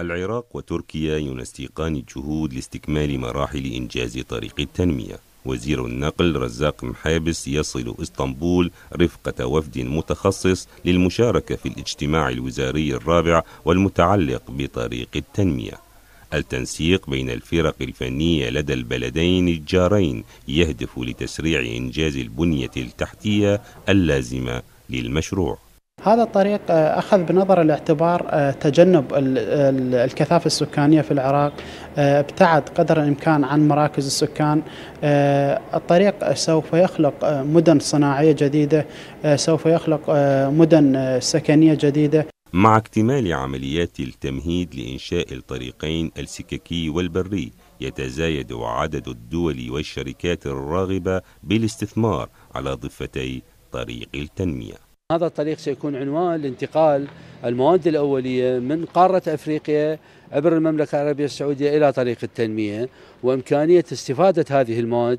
العراق وتركيا ينسقان الجهود لاستكمال مراحل إنجاز طريق التنمية وزير النقل رزاق محابس يصل اسطنبول رفقة وفد متخصص للمشاركة في الاجتماع الوزاري الرابع والمتعلق بطريق التنمية التنسيق بين الفرق الفنية لدى البلدين الجارين يهدف لتسريع إنجاز البنية التحتية اللازمة للمشروع هذا الطريق آه، أخذ بنظر الاعتبار آه، تجنب الكثافة السكانية في العراق آه، ابتعد قدر الإمكان عن مراكز السكان الطريق سوف يخلق مدن صناعية جديدة سوف يخلق مدن سكنية جديدة مع اكتمال عمليات التمهيد لإنشاء الطريقين السككي والبري يتزايد عدد الدول والشركات الراغبة بالاستثمار على ضفتي طريق التنميه هذا الطريق سيكون عنوان لانتقال المواد الأولية من قارة أفريقيا عبر المملكة العربية السعودية إلى طريق التنمية وإمكانية استفادة هذه المواد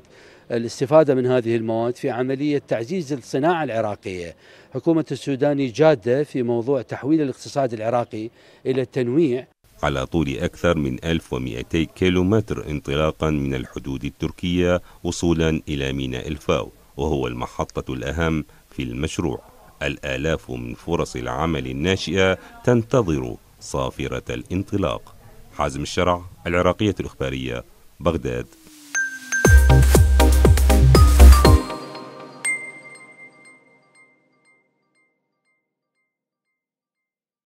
الاستفادة من هذه المواد في عملية تعزيز الصناعة العراقية حكومة السودان جادة في موضوع تحويل الاقتصاد العراقي إلى التنويع على طول أكثر من 1200 كيلومتر انطلاقا من الحدود التركية وصولا إلى ميناء الفاو وهو المحطة الأهم في المشروع الآلاف من فرص العمل الناشئة تنتظر صافرة الانطلاق حازم الشرع العراقية الإخبارية بغداد